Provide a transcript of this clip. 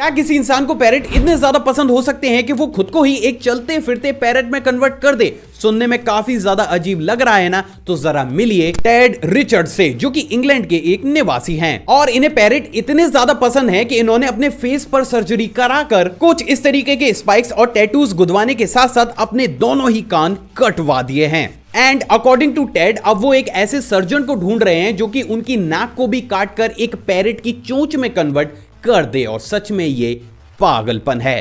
क्या किसी इंसान को पैरेट इतने ज्यादा पसंद हो सकते हैं कि वो खुद को ही एक चलते फिरते पैरेट में कन्वर्ट कर दे सुनने में काफी ज्यादा अजीब लग रहा है ना तो जरा मिलिए टेड रिचर्ड से जो कि इंग्लैंड के एक निवासी हैं और इन्हें पैरेट इतने ज्यादा पसंद है कि इन्होंने अपने फेस पर सर्जरी कराकर कुछ इस तरीके के स्पाइक्स और टैटूज गुदवाने के साथ साथ अपने दोनों ही कान कटवा दिए हैं एंड अकॉर्डिंग टू टेड अब वो एक ऐसे सर्जन को ढूंढ रहे हैं जो कि उनकी नाक को भी काटकर एक पैरेट की चोंच में कन्वर्ट कर दे और सच में ये पागलपन है